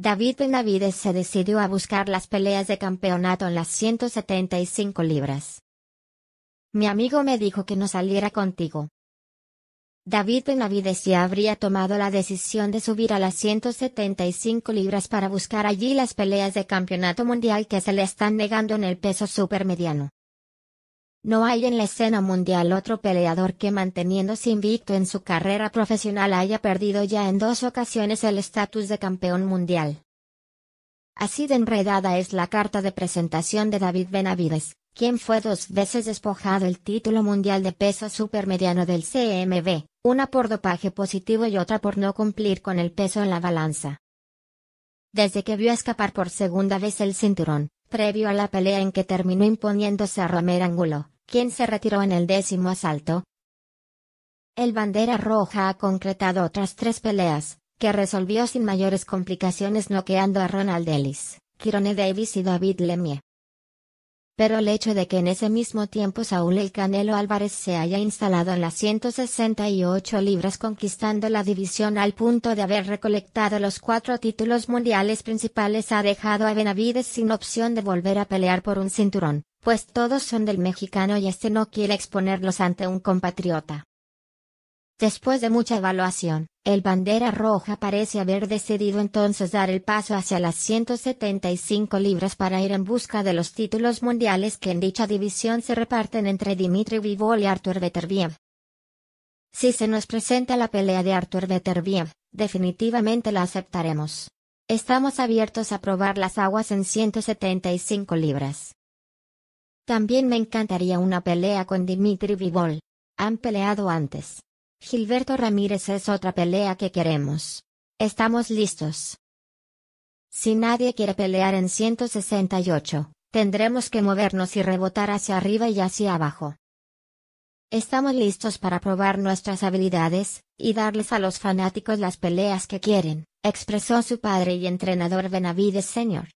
David Benavides se decidió a buscar las peleas de campeonato en las 175 libras. Mi amigo me dijo que no saliera contigo. David Benavides ya habría tomado la decisión de subir a las 175 libras para buscar allí las peleas de campeonato mundial que se le están negando en el peso supermediano. No hay en la escena mundial otro peleador que manteniéndose invicto en su carrera profesional haya perdido ya en dos ocasiones el estatus de campeón mundial. Así de enredada es la carta de presentación de David Benavides, quien fue dos veces despojado el título mundial de peso supermediano del CMB, una por dopaje positivo y otra por no cumplir con el peso en la balanza. Desde que vio escapar por segunda vez el cinturón, Previo a la pelea en que terminó imponiéndose a Romer Angulo, quien se retiró en el décimo asalto. El bandera roja ha concretado otras tres peleas, que resolvió sin mayores complicaciones noqueando a Ronald Ellis, Kirone Davis y David Lemieux pero el hecho de que en ese mismo tiempo Saúl el Canelo Álvarez se haya instalado en las 168 libras conquistando la división al punto de haber recolectado los cuatro títulos mundiales principales ha dejado a Benavides sin opción de volver a pelear por un cinturón, pues todos son del mexicano y este no quiere exponerlos ante un compatriota. Después de mucha evaluación, el bandera roja parece haber decidido entonces dar el paso hacia las 175 libras para ir en busca de los títulos mundiales que en dicha división se reparten entre Dimitri Vivol y Artur Beterbiev. Si se nos presenta la pelea de Artur Beterbiev, definitivamente la aceptaremos. Estamos abiertos a probar las aguas en 175 libras. También me encantaría una pelea con Dimitri Vivol. Han peleado antes. Gilberto Ramírez es otra pelea que queremos. Estamos listos. Si nadie quiere pelear en 168, tendremos que movernos y rebotar hacia arriba y hacia abajo. Estamos listos para probar nuestras habilidades, y darles a los fanáticos las peleas que quieren, expresó su padre y entrenador Benavides Sr.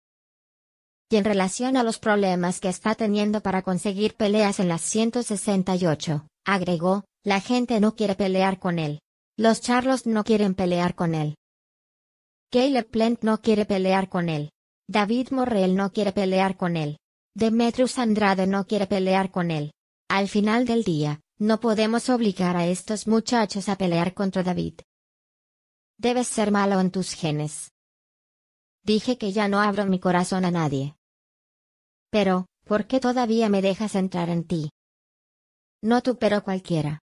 Y en relación a los problemas que está teniendo para conseguir peleas en las 168, agregó, la gente no quiere pelear con él. Los charlos no quieren pelear con él. Caleb Plant no quiere pelear con él. David Morrell no quiere pelear con él. Demetrius Andrade no quiere pelear con él. Al final del día, no podemos obligar a estos muchachos a pelear contra David. Debes ser malo en tus genes. Dije que ya no abro mi corazón a nadie. Pero, ¿por qué todavía me dejas entrar en ti? No tú pero cualquiera.